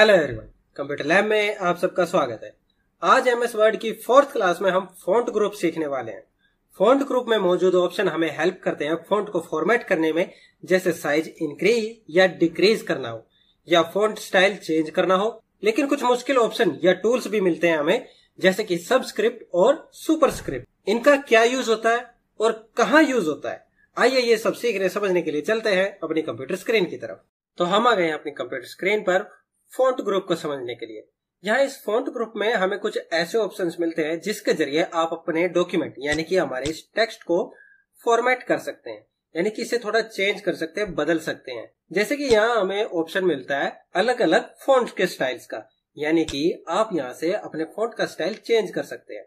hello everyone computer lab में आप सबका स्वागत है आज एम एस वर्ड की फोर्थ क्लास में हम फॉन्ट ग्रुप सीखने वाले हैं फॉन्ट ग्रुप में मौजूद ऑप्शन हमें हेल्प करते हैं फॉन्ट को फॉर्मेट करने में जैसे साइज इंक्रीज या डिक्रीज करना हो या फॉन्ट स्टाइल चेंज करना हो लेकिन कुछ मुश्किल ऑप्शन या टूल्स भी मिलते हैं हमें जैसे की सबस्क्रिप्ट और सुपरस्क्रिप्ट इनका क्या यूज होता है और कहाँ यूज होता है आइए ये सब सीख रहे समझने के लिए चलते हैं अपनी कंप्यूटर स्क्रीन की तरफ तो हम आ गए अपनी कंप्यूटर स्क्रीन पर फोन्ट ग्रुप को समझने के लिए यहाँ इस फोन्ट ग्रुप में हमें कुछ ऐसे ऑप्शंस मिलते हैं जिसके जरिए आप अपने डॉक्यूमेंट यानी कि हमारे इस टेक्स्ट को फॉर्मेट कर सकते हैं यानी कि इसे थोड़ा चेंज कर सकते हैं बदल सकते हैं जैसे कि यहाँ हमें ऑप्शन मिलता है अलग अलग फोन्ट के स्टाइल्स का यानी कि आप यहाँ से अपने फोन्ट का स्टाइल चेंज कर सकते हैं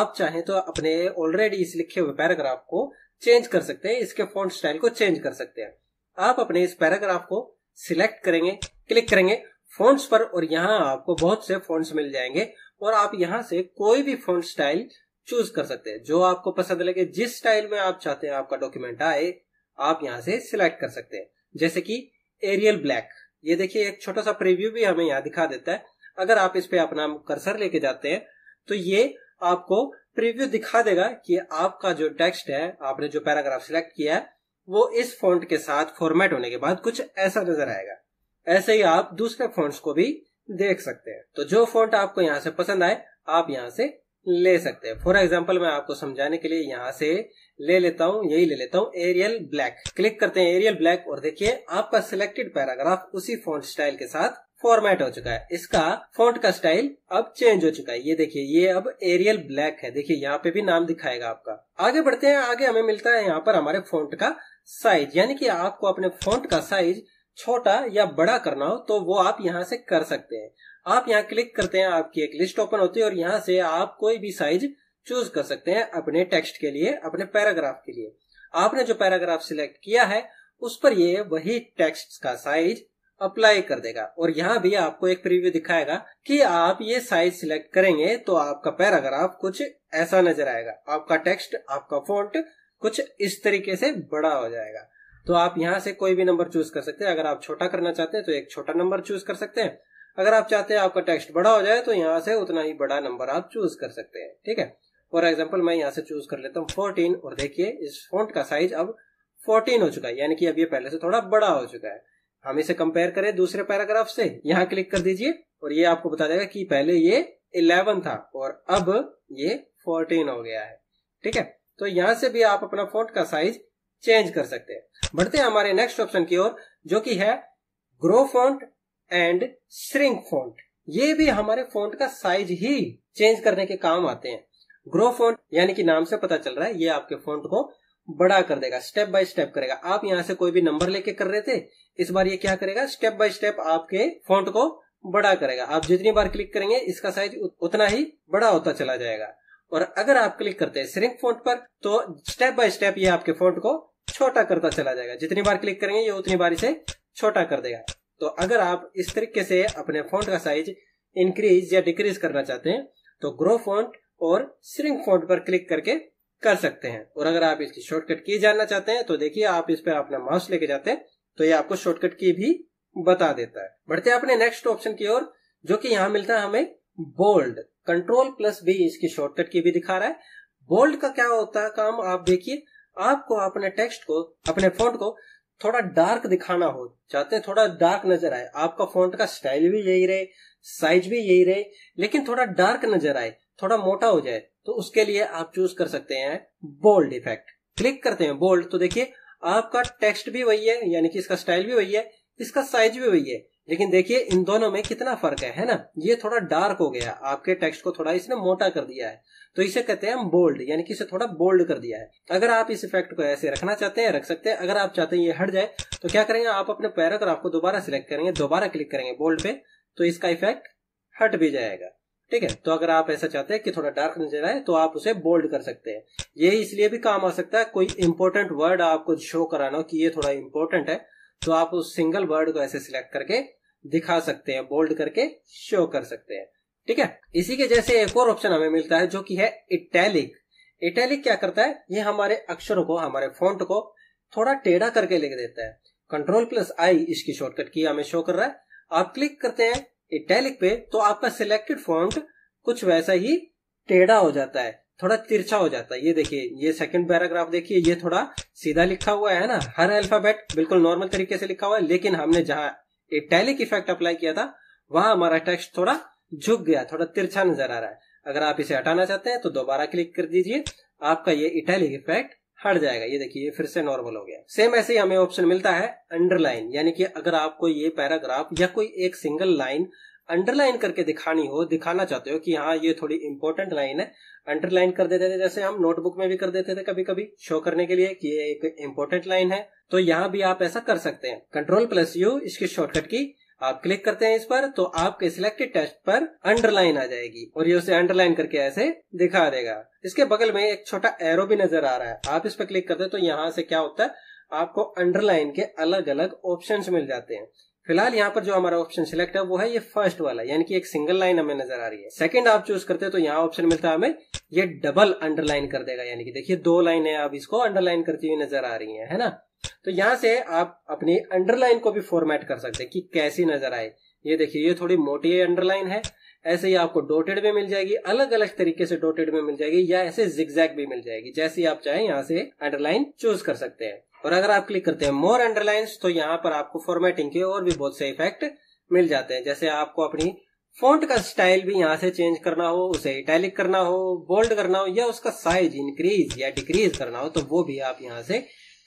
आप चाहें तो अपने ऑलरेडी इस लिखे हुए पैराग्राफ को चेंज कर सकते हैं इसके फोन्ट स्टाइल को चेंज कर सकते हैं आप अपने इस पैराग्राफ को सिलेक्ट करेंगे क्लिक करेंगे फोन्ट्स पर और यहाँ आपको बहुत से फोन मिल जाएंगे और आप यहाँ से कोई भी फोन स्टाइल चूज कर सकते हैं जो आपको पसंद लगे जिस स्टाइल में आप चाहते हैं आपका डॉक्यूमेंट आए आप यहाँ से सिलेक्ट कर सकते हैं जैसे कि एरियल ब्लैक ये देखिए एक छोटा सा प्रीव्यू भी हमें यहाँ दिखा देता है अगर आप इस पे अपना कर्सर लेके जाते हैं तो ये आपको प्रीव्यू दिखा देगा कि आपका जो टेक्स्ट है आपने जो पैराग्राफ सिलेक्ट किया है वो इस फॉन्ट के साथ फॉर्मेट होने के बाद कुछ ऐसा नजर आएगा ऐसे ही आप दूसरे फॉन्ट्स को भी देख सकते हैं तो जो फॉन्ट आपको यहाँ से पसंद आए आप यहाँ से ले सकते हैं फॉर एग्जाम्पल मैं आपको समझाने के लिए यहाँ से ले लेता हूँ यही ले लेता हूँ एरियल ब्लैक क्लिक करते हैं एरियल ब्लैक और देखिए आपका सिलेक्टेड पैराग्राफ उसी फॉन्ट स्टाइल के साथ फॉर्मेट हो चुका है इसका फॉन्ट का स्टाइल अब चेंज हो चुका है ये देखिए ये अब एरियल ब्लैक है देखिए यहाँ पे भी नाम दिखाएगा आपका आगे बढ़ते हैं आगे हमें मिलता है यहाँ पर हमारे फॉन्ट का साइज यानी कि आपको अपने फॉन्ट का साइज छोटा या बड़ा करना हो तो वो आप यहाँ से कर सकते हैं आप यहाँ क्लिक करते हैं आपकी एक लिस्ट ओपन होती है और यहाँ से आप कोई भी साइज चूज कर सकते हैं अपने टेक्स्ट के लिए अपने पैराग्राफ के लिए आपने जो पैराग्राफ सिलेक्ट किया है उस पर ये वही टेक्स्ट का साइज अप्लाई कर देगा और यहाँ भी आपको एक प्रीव्यू दिखाएगा कि आप ये साइज सिलेक्ट करेंगे तो आपका पैराग्राफ कुछ ऐसा नजर आएगा आपका टेक्स्ट आपका फॉन्ट कुछ इस तरीके से बड़ा हो जाएगा तो आप यहाँ से कोई भी नंबर चूज कर सकते हैं अगर आप छोटा करना चाहते हैं तो एक छोटा नंबर चूज कर सकते हैं अगर आप चाहते हैं आपका टेक्स्ट बड़ा हो जाए तो यहाँ से उतना ही बड़ा नंबर आप चूज कर सकते हैं ठीक है फॉर एग्जाम्पल मैं यहाँ से चूज कर लेता हूँ फोर्टीन और देखिए इस फोन का साइज अब फोर्टीन हो चुका है यानी कि अब ये पहले से थोड़ा बड़ा हो चुका है हम इसे कंपेयर करें दूसरे पैराग्राफ से यहाँ क्लिक कर दीजिए और ये आपको बता देगा कि पहले ये इलेवन था और अब ये फोर्टीन हो गया है ठीक है तो यहाँ से भी आप अपना फोन का साइज चेंज कर सकते हैं बढ़ते हैं हमारे नेक्स्ट ऑप्शन की ओर जो कि है grow font and shrink font ये भी हमारे फॉन्ट का साइज ही चेंज करने के काम आते हैं ग्रो फॉन्ट यानी कि नाम से पता चल रहा है ये आपके फॉन्ट को बड़ा कर देगा स्टेप बाय स्टेप करेगा आप यहां से कोई भी नंबर लेके कर रहे थे इस बार ये क्या करेगा स्टेप बाय स्टेप आपके फॉन्ट को बड़ा करेगा आप जितनी बार क्लिक करेंगे इसका साइज उतना ही बड़ा होता चला जाएगा और अगर आप क्लिक करते हैं श्रिंक फॉन्ट पर तो स्टेप बाय स्टेप ये आपके फॉन्ट को छोटा करता चला जाएगा जितनी बार क्लिक करेंगे ये उतनी बार इसे छोटा कर देगा तो अगर आप इस तरीके से अपने फोन का साइज इंक्रीज या डिक्रीज करना चाहते हैं तो ग्रो फोन और श्रिंक फोन पर क्लिक करके कर सकते हैं और अगर आप इसकी शॉर्टकट की जानना चाहते हैं तो देखिए आप इस पर अपना माउस लेके जाते हैं तो ये आपको शॉर्टकट की भी बता देता है बढ़ते हैं अपने नेक्स्ट ऑप्शन की ओर जो कि यहाँ मिलता है हमें बोल्ड कंट्रोल प्लस भी इसकी शॉर्टकट की भी दिखा रहा है बोल्ड का क्या होता है काम आप देखिए आपको अपने टेक्स्ट को अपने फॉन्ट को थोड़ा डार्क दिखाना हो चाहते हैं थोड़ा डार्क नजर आए आपका फॉन्ट का स्टाइल भी यही रहे साइज भी यही रहे लेकिन थोड़ा डार्क नजर आए थोड़ा मोटा हो जाए तो उसके लिए आप चूज कर सकते हैं बोल्ड इफेक्ट क्लिक करते हैं बोल्ड तो देखिए आपका टेक्स्ट भी वही है यानी कि इसका स्टाइल भी वही है इसका साइज भी वही है लेकिन देखिए इन दोनों में कितना फर्क है है ना ये थोड़ा डार्क हो गया आपके टेक्स्ट को थोड़ा इसने मोटा कर दिया है तो इसे कहते हैं हम बोल्ड यानी कि इसे थोड़ा बोल्ड कर दिया है अगर आप इस इफेक्ट को ऐसे रखना चाहते हैं रख सकते हैं अगर आप चाहते हैं ये हट जाए तो क्या करेंगे आप अपने पैराग्राफ को दोबारा सिलेक्ट करेंगे दोबारा क्लिक करेंगे बोल्ड पे तो इसका इफेक्ट हट भी जाएगा ठीक है तो अगर आप ऐसा चाहते हैं कि थोड़ा डार्क नजर आए तो आप उसे बोल्ड कर सकते हैं ये इसलिए भी काम आ सकता है कोई इम्पोर्टेंट वर्ड आपको शो कराना हो कि ये थोड़ा इम्पोर्टेंट है तो आप उस सिंगल वर्ड को ऐसे सिलेक्ट करके दिखा सकते हैं बोल्ड करके शो कर सकते हैं ठीक है इसी के जैसे एक और ऑप्शन हमें मिलता है जो कि है इटैलिक इटैलिक क्या करता है ये हमारे अक्षरों को हमारे फॉन्ट को थोड़ा टेढ़ा करके लिख देता है कंट्रोल प्लस आई इसकी शॉर्टकट की हमें शो कर रहा है आप क्लिक करते हैं इटैलिक पे तो आपका सिलेक्टेड फॉन्ट कुछ वैसा ही टेढ़ा हो जाता है थोड़ा तिरछा हो जाता है ये देखिए ये सेकंड पैराग्राफ देखिए ये थोड़ा सीधा लिखा हुआ है ना हर अल्फाबेट बिल्कुल नॉर्मल तरीके से लिखा हुआ है लेकिन हमने जहां इटैलिक इफेक्ट अप्लाई किया था वहां हमारा टेक्स्ट थोड़ा झुक गया थोड़ा तिरछा नजर आ रहा है अगर आप इसे हटाना चाहते हैं तो दोबारा क्लिक कर दीजिए आपका ये इटैलिक इफेक्ट हट जाएगा ये देखिए ये फिर से नॉर्मल हो गया सेम ऐसे ही हमें ऑप्शन मिलता है अंडरलाइन यानी कि अगर आपको ये पैराग्राफ या कोई एक सिंगल लाइन अंडरलाइन करके दिखानी हो दिखाना चाहते हो कि हाँ ये थोड़ी इंपॉर्टेंट लाइन है अंडरलाइन कर देते थे जैसे हम नोटबुक में भी कर देते थे कभी कभी शो करने के लिए कि ये एक इम्पोर्टेंट लाइन है तो यहाँ भी आप ऐसा कर सकते हैं कंट्रोल प्लस यू इसकी शॉर्टकट की आप क्लिक करते हैं इस पर तो आपके सिलेक्टेड टेस्ट पर अंडरलाइन आ जाएगी और ये उसे अंडरलाइन करके ऐसे दिखा देगा इसके बगल में एक छोटा एरो भी नजर आ रहा है आप इस पर क्लिक करते हैं तो यहाँ से क्या होता है आपको अंडरलाइन के अलग अलग ऑप्शन मिल जाते हैं फिलहाल यहाँ पर जो हमारा ऑप्शन सिलेक्ट है वो है ये फर्स्ट वाला यानी कि एक सिंगल लाइन हमें नजर आ रही है सेकंड आप चूज करते हैं तो यहाँ ऑप्शन मिलता है हमें ये डबल अंडरलाइन कर देगा यानी कि देखिए दो लाइन है आप इसको अंडरलाइन करती हुई नजर आ रही है, है ना तो यहाँ से आप अपनी अंडरलाइन को भी फॉर्मेट कर सकते हैं कि कैसी नजर आए ये देखिए ये थोड़ी मोटी अंडरलाइन है ऐसे ही आपको डोटेड में मिल जाएगी अलग अलग तरीके से डोटेड में मिल जाएगी या ऐसे जिग्जैग भी मिल जाएगी जैसी आप चाहे यहाँ से अंडरलाइन चूज कर सकते हैं और अगर आप क्लिक करते हैं मोर अंडरलाइंस तो यहाँ पर आपको फॉर्मेटिंग के और भी बहुत से इफेक्ट मिल जाते हैं जैसे आपको अपनी फॉन्ट का स्टाइल भी यहाँ से चेंज करना हो उसे इटैलिक करना हो बोल्ड करना हो या उसका साइज इंक्रीज या डिक्रीज करना हो तो वो भी आप यहाँ से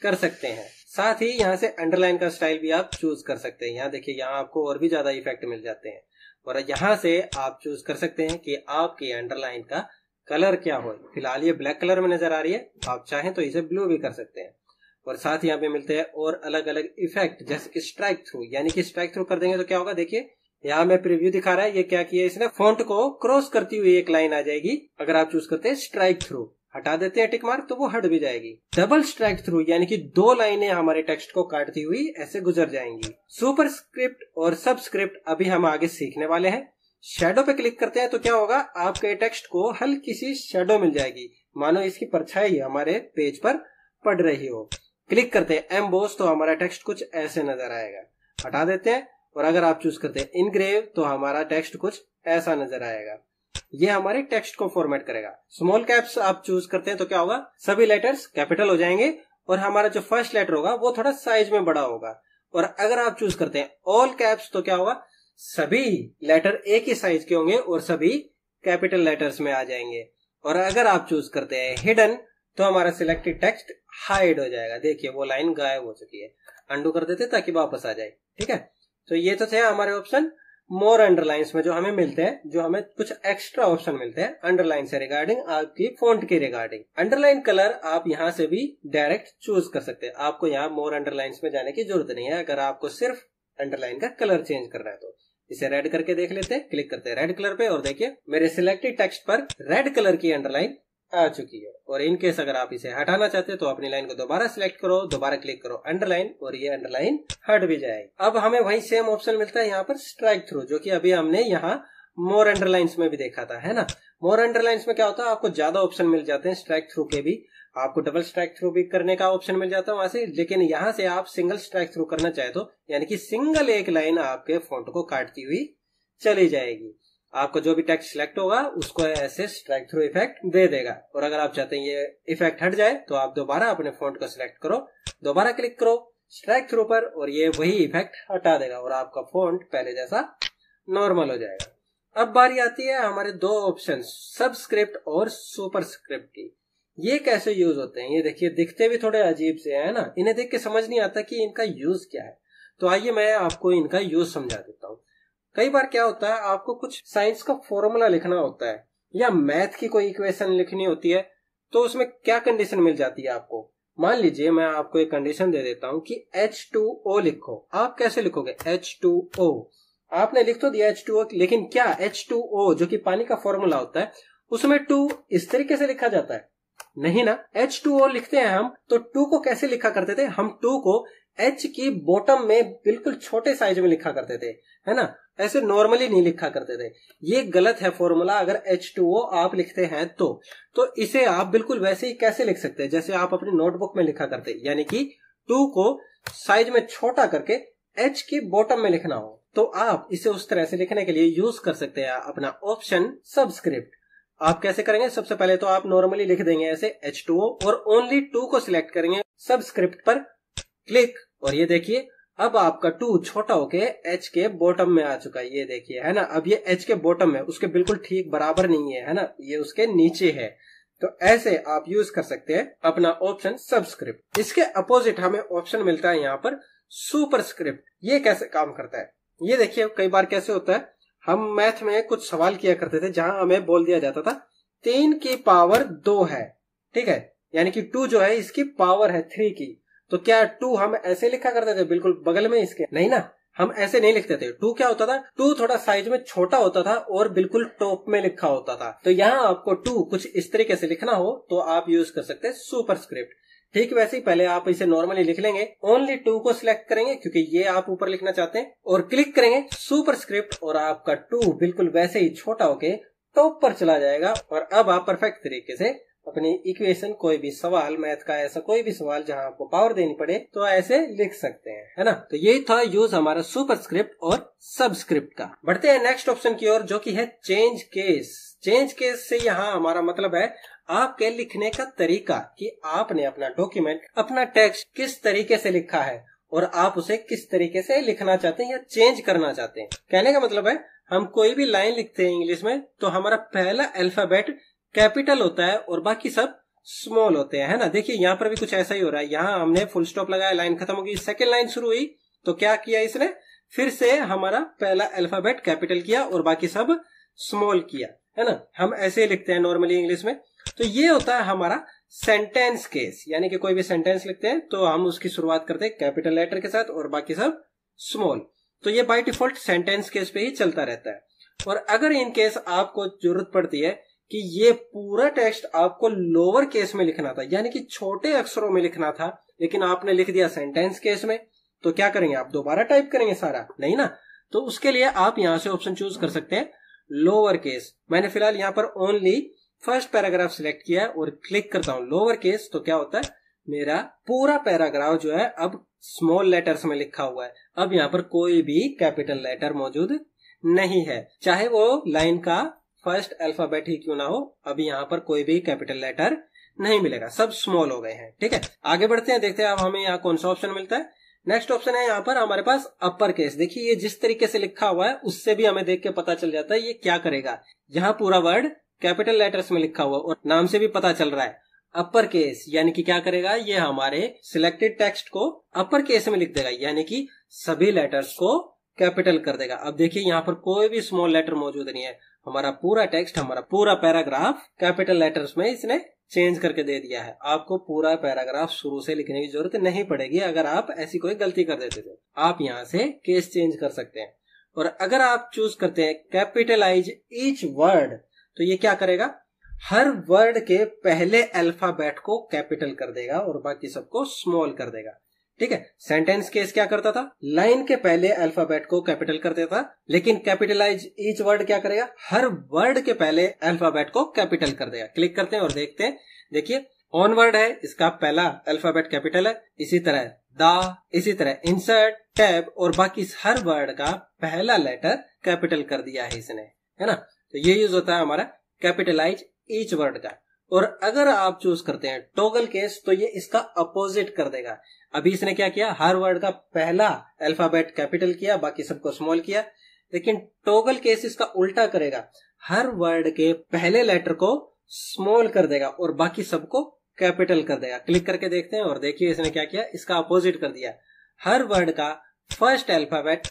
कर सकते हैं साथ ही यहाँ से अंडरलाइन का स्टाइल भी आप चूज कर सकते हैं यहाँ देखिए यहाँ आपको और भी ज्यादा इफेक्ट मिल जाते हैं और यहाँ से आप चूज कर सकते हैं कि आपके अंडरलाइन का कलर क्या हो फिलहाल ये ब्लैक कलर में नजर आ रही है आप चाहें तो इसे ब्लू भी कर सकते हैं और साथ यहाँ पे मिलते हैं और अलग अलग इफेक्ट जैसे स्ट्राइक थ्रू यानी कि स्ट्राइक थ्रू कर देंगे तो क्या होगा देखिए यहाँ मैं प्रीव्यू दिखा रहा है ये क्या किया इसने फॉन्ट को क्रॉस करती हुई एक लाइन आ जाएगी अगर आप चूज करते हैं स्ट्राइक थ्रू हटा देते हैं टिक मार्क तो वो हट भी जाएगी डबल स्ट्राइक थ्रू यानी कि दो लाइनें हमारे टेक्स्ट को काटती हुई ऐसे गुजर जाएंगी सुपर स्क्रिप्ट और सब स्क्रिप्ट अभी हम आगे सीखने वाले हैं शेडो पे क्लिक करते हैं तो क्या होगा आपके टेक्स्ट को हल्की सी शेडो मिल जाएगी मानो इसकी परछाई हमारे पेज पर पड़ रही हो क्लिक करते हैं एम्बोस तो हमारा टेक्स्ट कुछ ऐसे नजर आएगा हटा देते हैं और अगर आप चूज करते हैं इनग्रेव तो हमारा टेक्स्ट कुछ ऐसा नजर आएगा ये हमारे टेक्स्ट को फॉर्मेट करेगा स्मॉल कैप्स आप चूज करते हैं तो क्या होगा सभी लेटर्स कैपिटल हो जाएंगे और हमारा जो फर्स्ट लेटर होगा वो थोड़ा साइज में बड़ा होगा और अगर आप चूज करते हैं ऑल कैप्स तो क्या होगा सभी लेटर एक ही साइज के होंगे और सभी कैपिटल लेटर्स में आ जाएंगे और अगर आप चूज करते हैं हिडन तो हमारा सिलेक्टेड टेक्स्ट हाइड हो जाएगा देखिए वो लाइन गायब हो चुकी है अंडू कर देते ताकि वापस आ जाए ठीक है तो ये तो थे हमारे ऑप्शन मोर अंडरलाइंस में जो हमें मिलते हैं जो हमें कुछ एक्स्ट्रा ऑप्शन मिलते हैं अंडरलाइन से रिगार्डिंग आपकी फोन के रिगार्डिंग अंडरलाइन कलर आप यहाँ से भी डायरेक्ट चूज कर सकते हैं आपको यहाँ मोर अंडरलाइंस में जाने की जरूरत नहीं है अगर आपको सिर्फ अंडरलाइन का कलर चेंज करना है तो इसे रेड करके देख लेते हैं क्लिक करते हैं रेड कलर पे और देखिए मेरे सिलेक्टेड टेक्स्ट पर रेड कलर की अंडरलाइन आ चुकी है और इन केस अगर आप इसे हटाना चाहते हैं तो अपनी लाइन को दोबारा सिलेक्ट करो दोबारा क्लिक करो अंडरलाइन और ये अंडरलाइन हट भी जाएगी अब हमें वही सेम ऑप्शन मिलता है यहाँ पर स्ट्राइक थ्रू जो कि अभी हमने यहाँ मोर अंडरलाइंस में भी देखा था है ना मोर अंडरलाइंस में क्या होता है आपको ज्यादा ऑप्शन मिल जाते हैं स्ट्राइक थ्रू के भी आपको डबल स्ट्राइक थ्रू भी करने का ऑप्शन मिल जाता है वहां से लेकिन यहाँ से आप सिंगल स्ट्राइक थ्रू करना चाहे तो यानी कि सिंगल एक लाइन आपके फोटो को काटती हुई चली जाएगी आपका जो भी टेक्स्ट सिलेक्ट होगा उसको ऐसे स्ट्राइक थ्रू इफेक्ट दे देगा और अगर आप चाहते हैं ये इफेक्ट हट जाए तो आप दोबारा अपने फॉन्ट को सिलेक्ट करो दोबारा क्लिक करो स्ट्राइक थ्रू पर और ये वही इफेक्ट हटा देगा और आपका फॉन्ट पहले जैसा नॉर्मल हो जाएगा अब बारी आती है हमारे दो ऑप्शन सबस्क्रिप्ट और सुपर स्क्रिप्ट की ये कैसे यूज होते हैं ये देखिए दिखते भी थोड़े अजीब से है ना इन्हें देख के समझ नहीं आता कि इनका यूज क्या है तो आइए मैं आपको इनका यूज समझा देता हूँ कई बार क्या होता है आपको कुछ साइंस का फॉर्मूला लिखना होता है या मैथ की कोई इक्वेशन लिखनी होती है तो उसमें क्या कंडीशन मिल जाती है आपको मान लीजिए मैं आपको एक कंडीशन दे देता हूँ कि H2O लिखो आप कैसे लिखोगे H2O आपने लिख तो दिया H2O लेकिन क्या H2O जो कि पानी का फॉर्मूला होता है उसमें टू इस तरीके से लिखा जाता है नहीं ना H2O लिखते हैं हम तो टू को कैसे लिखा करते थे हम टू को एच की बॉटम में बिल्कुल छोटे साइज में लिखा करते थे है ना ऐसे नॉर्मली नहीं लिखा करते थे ये गलत है फॉर्मूला अगर एच टू ओ आप लिखते हैं तो तो इसे आप बिल्कुल वैसे ही कैसे लिख सकते हैं जैसे आप अपनी नोटबुक में लिखा करते यानी कि टू को साइज में छोटा करके एच की बॉटम में लिखना हो तो आप इसे उस तरह से लिखने के लिए यूज कर सकते हैं अपना ऑप्शन सबस्क्रिप्ट आप कैसे करेंगे सबसे पहले तो आप नॉर्मली लिख देंगे ऐसे एच टू ओ और ओनली टू को सिलेक्ट करेंगे सबस्क्रिप्ट पर क्लिक और ये देखिए अब आपका टू छोटा होके एच के बॉटम में आ चुका है ये देखिए है ना अब ये एच के बॉटम है उसके बिल्कुल ठीक बराबर नहीं है है ना ये उसके नीचे है तो ऐसे आप यूज कर सकते हैं अपना ऑप्शन सबस्क्रिप्ट इसके अपोजिट हमें ऑप्शन मिलता है यहाँ पर सुपर स्क्रिप्ट ये कैसे काम करता है ये देखिए कई बार कैसे होता है हम मैथ में कुछ सवाल किया करते थे जहां हमें बोल दिया जाता था तीन की पावर दो है ठीक है यानी कि टू जो है इसकी पावर है थ्री की तो क्या टू हम ऐसे लिखा करते थे बिल्कुल बगल में इसके नहीं ना हम ऐसे नहीं लिखते थे टू क्या होता था टू थोड़ा साइज में छोटा होता था और बिल्कुल टॉप में लिखा होता था तो यहाँ आपको टू कुछ इस तरीके से लिखना हो तो आप यूज कर सकते हैं सुपर स्क्रिप्ट ठीक वैसे ही पहले आप इसे नॉर्मली लिख लेंगे ओनली टू को सिलेक्ट करेंगे क्योंकि ये आप ऊपर लिखना चाहते हैं और क्लिक करेंगे सुपर स्क्रिप्ट और आपका टू बिल्कुल वैसे ही छोटा होके टॉप पर चला जाएगा और अब आप परफेक्ट तरीके से अपनी इक्वेशन कोई भी सवाल मैथ का ऐसा कोई भी सवाल जहां आपको पावर देनी पड़े तो ऐसे लिख सकते हैं है ना तो यही था यूज हमारा सुपर स्क्रिप्ट और सबस्क्रिप्ट का बढ़ते हैं नेक्स्ट ऑप्शन की ओर जो कि है चेंज केस चेंज केस से यहाँ हमारा मतलब है आपके लिखने का तरीका कि आपने अपना डॉक्यूमेंट अपना टेक्स्ट किस तरीके से लिखा है और आप उसे किस तरीके से लिखना चाहते हैं या चेंज करना चाहते हैं कहने का मतलब है हम कोई भी लाइन लिखते हैं इंग्लिश में तो हमारा पहला अल्फाबेट कैपिटल होता है और बाकी सब स्मॉल होते हैं है ना देखिए यहाँ पर भी कुछ ऐसा ही हो रहा है यहाँ हमने फुल स्टॉप लगाया लाइन खत्म हो गई सेकेंड लाइन शुरू हुई तो क्या किया इसने फिर से हमारा पहला अल्फाबेट कैपिटल किया और बाकी सब स्मॉल किया है ना हम ऐसे ही लिखते हैं नॉर्मली इंग्लिश में तो ये होता है हमारा सेंटेंस केस यानी कि कोई भी सेंटेंस लिखते हैं तो हम उसकी शुरुआत करते हैं कैपिटल लेटर के साथ और बाकी सब स्मॉल तो ये बाय डिफॉल्ट सेंटेंस केस पे ही चलता रहता है और अगर इन केस आपको जरूरत पड़ती है कि ये पूरा टेक्स्ट आपको लोअर केस में लिखना था यानी कि छोटे अक्षरों में लिखना था लेकिन आपने लिख दिया सेंटेंस केस में तो क्या करेंगे आप दोबारा टाइप करेंगे सारा नहीं ना तो उसके लिए आप यहां से ऑप्शन चूज कर सकते हैं लोअर केस मैंने फिलहाल यहां पर ओनली फर्स्ट पैराग्राफ सिलेक्ट किया है और क्लिक करता हूं लोअर केस तो क्या होता है मेरा पूरा पैराग्राफ जो है अब स्मॉल लेटर्स में लिखा हुआ है अब यहाँ पर कोई भी कैपिटल लेटर मौजूद नहीं है चाहे वो लाइन का फर्स्ट अल्फाबेट ही क्यों ना हो अभी यहाँ पर कोई भी कैपिटल लेटर नहीं मिलेगा सब स्मॉल हो गए हैं ठीक है आगे बढ़ते हैं देखते हैं अब हमें यहाँ कौन सा ऑप्शन मिलता है नेक्स्ट ऑप्शन है यहाँ पर हमारे पास अपर केस देखिए ये जिस तरीके से लिखा हुआ है उससे भी हमें देख के पता चल जाता है ये क्या करेगा यहाँ पूरा वर्ड कैपिटल लेटर्स में लिखा हुआ और नाम से भी पता चल रहा है अपर केस यानी कि क्या करेगा ये हमारे सिलेक्टेड टेक्स्ट को अपर केस में लिख देगा यानी कि सभी लेटर्स को कैपिटल कर देगा अब देखिए यहाँ पर कोई भी स्मॉल लेटर मौजूद नहीं है हमारा पूरा टेक्स्ट हमारा पूरा पैराग्राफ कैपिटल लेटर्स में इसने चेंज करके दे दिया है आपको पूरा पैराग्राफ शुरू से लिखने की जरूरत नहीं पड़ेगी अगर आप ऐसी कोई गलती कर देते थे आप यहाँ से केस चेंज कर सकते हैं और अगर आप चूज करते हैं कैपिटलाइज ईच वर्ड तो ये क्या करेगा हर वर्ड के पहले अल्फाबेट को कैपिटल कर देगा और बाकी सबको स्मॉल कर देगा ठीक है सेंटेंस केस क्या करता था लाइन के पहले अल्फाबेट को कैपिटल कर देता लेकिन कैपिटलाइज ईच वर्ड क्या करेगा हर वर्ड के पहले अल्फाबेट को कैपिटल कर देगा क्लिक करते हैं और देखते हैं देखिए वर्ड है इसका पहला अल्फाबेट कैपिटल है इसी तरह द इसी तरह इंसर्ट टैब और बाकी हर वर्ड का पहला लेटर कैपिटल कर दिया है इसने है ना तो ये यूज होता है हमारा कैपिटलाइज ईच वर्ड का और अगर आप चूज करते हैं टोगल केस तो ये इसका अपोजिट कर देगा अभी इसने क्या किया हर वर्ड का पहला अल्फाबेट कैपिटल किया बाकी सबको स्मॉल किया लेकिन टोगल केस इसका उल्टा करेगा हर वर्ड के पहले लेटर को स्मॉल कर देगा और बाकी सबको कैपिटल कर देगा क्लिक करके देखते हैं और देखिए इसने क्या किया इसका अपोजिट कर दिया हर वर्ड का फर्स्ट अल्फाबेट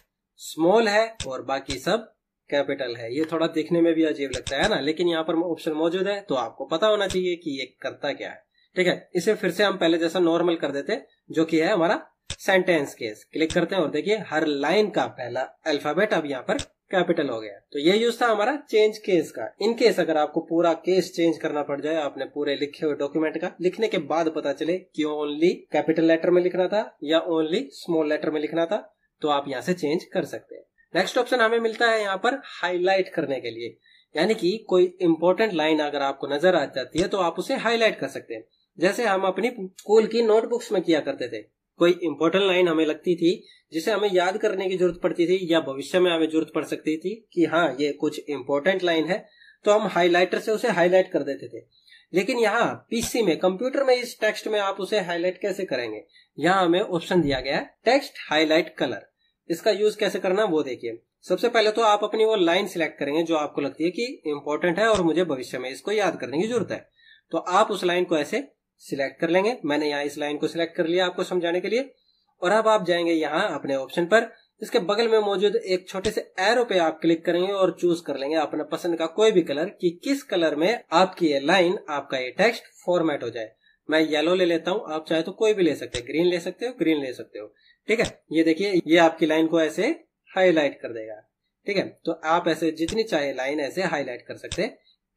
स्मॉल है और बाकी सब कैपिटल है ये थोड़ा देखने में भी अजीब लगता है ना लेकिन यहाँ पर ऑप्शन मौजूद है तो आपको पता होना चाहिए कि ये करता क्या है ठीक है इसे फिर से हम पहले जैसा नॉर्मल कर देते जो कि है हमारा सेंटेंस केस क्लिक करते हैं और देखिए हर लाइन का पहला अल्फाबेट अब यहाँ पर कैपिटल हो गया तो ये यूज था हमारा चेंज केस का इन केस अगर आपको पूरा केस चेंज करना पड़ जाए आपने पूरे लिखे हुए डॉक्यूमेंट का लिखने के बाद पता चले कि ओनली कैपिटल लेटर में लिखना था या ओनली स्मॉल लेटर में लिखना था तो आप यहाँ से चेंज कर सकते हैं नेक्स्ट ऑप्शन हमें मिलता है यहाँ पर हाईलाइट करने के लिए यानी कि कोई इंपॉर्टेंट लाइन अगर आपको नजर आ जाती है तो आप उसे हाईलाइट कर सकते हैं जैसे हम अपनी स्कूल की नोटबुक्स में किया करते थे कोई इम्पोर्टेंट लाइन हमें लगती थी जिसे हमें याद करने की जरूरत पड़ती थी या भविष्य में हमें जरूरत पड़ सकती थी कि हाँ ये कुछ इम्पोर्टेंट लाइन है तो हम हाईलाइटर से उसे हाईलाइट कर देते थे लेकिन यहाँ पीसी में कंप्यूटर में इस टेक्स्ट में आप उसे हाईलाइट कैसे करेंगे यहाँ हमें ऑप्शन दिया गया है टेक्स्ट हाईलाइट कलर इसका यूज कैसे करना वो देखिए सबसे पहले तो आप अपनी वो लाइन सिलेक्ट करेंगे जो आपको लगती है कि इम्पोर्टेंट है और मुझे भविष्य में इसको याद करने की जरूरत है तो आप उस लाइन को ऐसे सिलेक्ट कर लेंगे मैंने यहाँ इस लाइन को सिलेक्ट कर लिया आपको समझाने के लिए और अब आप जाएंगे यहाँ अपने ऑप्शन पर इसके बगल में मौजूद एक छोटे से एरो पे आप क्लिक करेंगे और चूज कर लेंगे अपने पसंद का कोई भी कलर कि किस कलर में आपकी ये लाइन आपका ये टेक्स्ट फॉर्मेट हो जाए मैं येलो ले लेता हूँ आप चाहे तो कोई भी ले सकते हैं ग्रीन ले सकते हो ग्रीन ले सकते हो ठीक है ये देखिए ये आपकी लाइन को ऐसे हाईलाइट कर देगा ठीक है तो आप ऐसे जितनी चाहे लाइन ऐसे हाईलाइट कर सकते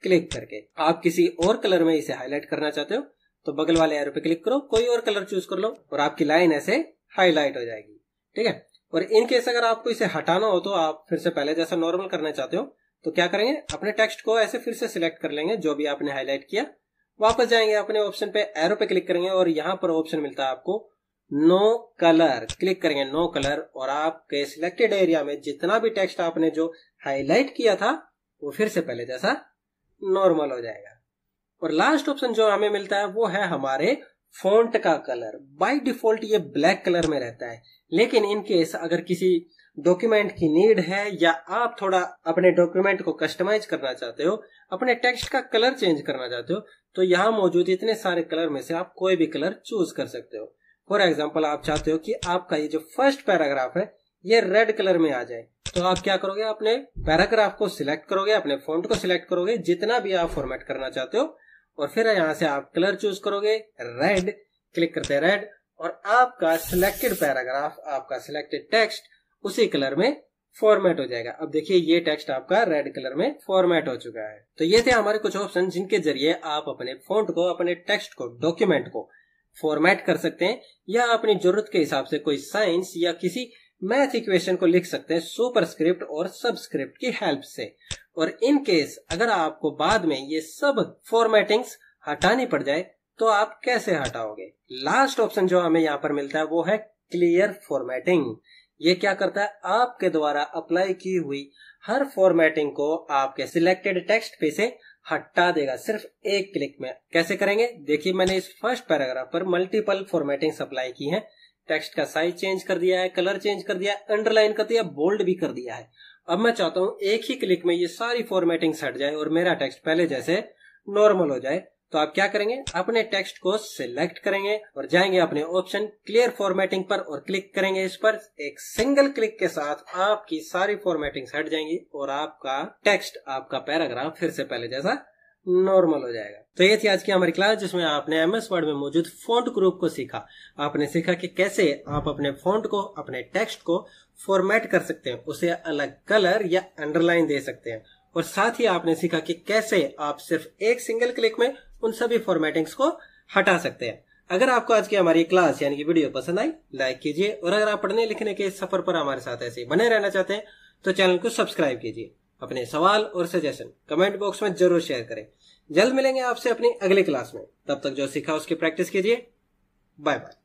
क्लिक करके आप किसी और कलर में इसे हाईलाइट करना चाहते हो तो बगल वाले एरो पे क्लिक करो कोई और कलर चूज कर लो और आपकी लाइन ऐसे हाईलाइट हो जाएगी ठीक है और इन केस अगर आपको इसे हटाना हो तो आप फिर से पहले जैसा नॉर्मल करना चाहते हो तो क्या करेंगे अपने टेक्स्ट को ऐसे फिर से सिलेक्ट कर लेंगे जो भी आपने हाईलाइट किया वापस जाएंगे अपने ऑप्शन पे एरो पे क्लिक करेंगे और यहाँ पर ऑप्शन मिलता है आपको नो कलर क्लिक करेंगे नो कलर और आपके सिलेक्टेड एरिया में जितना भी टेक्स्ट आपने जो हाईलाइट किया था वो फिर से पहले जैसा नॉर्मल हो जाएगा और लास्ट ऑप्शन जो हमें मिलता है वो है हमारे फॉन्ट का कलर बाय डिफॉल्ट ये ब्लैक कलर में रहता है लेकिन इन केस अगर किसी डॉक्यूमेंट की नीड है या आप थोड़ा अपने डॉक्यूमेंट को कस्टमाइज करना चाहते हो अपने टेक्स्ट का कलर चेंज करना चाहते हो तो यहाँ मौजूद इतने सारे कलर में से आप कोई भी कलर चूज कर सकते हो फॉर एग्जाम्पल आप चाहते हो कि आपका ये जो फर्स्ट पैराग्राफ है ये रेड कलर में आ जाए तो आप क्या करोगे अपने पैराग्राफ को सिलेक्ट करोगे अपने फॉन्ट को सिलेक्ट करोगे जितना भी आप फॉर्मेट करना चाहते हो और फिर यहाँ से आप कलर चूज करोगे रेड क्लिक करते हैं रेड और आपका सिलेक्टेड पैराग्राफ आपका सिलेक्टेड टेक्स्ट उसी कलर में फॉर्मेट हो जाएगा अब देखिए ये टेक्स्ट आपका रेड कलर में फॉर्मेट हो चुका है तो ये थे हमारे कुछ ऑप्शन जिनके जरिए आप अपने फॉन्ट को अपने टेक्स्ट को डॉक्यूमेंट को फॉर्मेट कर सकते हैं या अपनी जरूरत के हिसाब से कोई साइंस या किसी मैथ इक्वेशन को लिख सकते हैं सुपरस्क्रिप्ट और सबस्क्रिप्ट की हेल्प से और इन केस अगर आपको बाद में ये सब फॉर्मेटिंग्स हटानी पड़ जाए तो आप कैसे हटाओगे लास्ट ऑप्शन जो हमें यहाँ पर मिलता है वो है क्लियर फॉर्मेटिंग ये क्या करता है आपके द्वारा अप्लाई की हुई हर फॉर्मेटिंग को आपके सिलेक्टेड टेक्स्ट पे से हटा देगा सिर्फ एक क्लिक में कैसे करेंगे देखिए मैंने इस फर्स्ट पैराग्राफ पर मल्टीपल फॉर्मेटिंग अप्लाई की हैं टेक्स्ट का साइज चेंज कर दिया है कलर चेंज कर दिया है अंडरलाइन कर दिया बोल्ड भी कर दिया है अब मैं चाहता हूं एक ही क्लिक में ये सारी फॉर्मेटिंग हट जाए और मेरा टेक्स्ट पहले जैसे नॉर्मल हो जाए तो आप क्या करेंगे अपने टेक्स्ट को सिलेक्ट करेंगे और जाएंगे अपने ऑप्शन क्लियर फॉर्मेटिंग पर और क्लिक करेंगे इस पर एक सिंगल क्लिक के साथ आपकी सारी फॉर्मेटिंग हट जाएंगी और आपका टेक्स्ट आपका पैराग्राफ फिर से पहले जैसा नॉर्मल हो जाएगा तो ये थी आज की हमारी क्लास जिसमें आपने एम एस वर्ड में मौजूद फ़ॉन्ट ग्रुप को सीखा आपने सीखा कि कैसे आप अपने फ़ॉन्ट को अपने टेक्स्ट को फॉर्मेट कर सकते हैं उसे अलग कलर या अंडरलाइन दे सकते हैं और साथ ही आपने सीखा कि कैसे आप सिर्फ एक सिंगल क्लिक में उन सभी फॉर्मेटिंग्स को हटा सकते हैं अगर आपको आज की हमारी क्लास यानी कि वीडियो पसंद आई लाइक कीजिए और अगर आप पढ़ने लिखने के सफर पर हमारे साथ ऐसे बने रहना चाहते हैं तो चैनल को सब्सक्राइब कीजिए अपने सवाल और सजेशन कमेंट बॉक्स में जरूर शेयर करें जल्द मिलेंगे आपसे अपनी अगली क्लास में तब तक जो सीखा उसकी प्रैक्टिस कीजिए बाय बाय